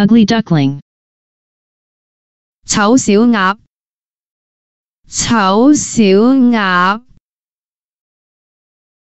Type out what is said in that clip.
ugly duckling. 丑小鴨，丑小鴨。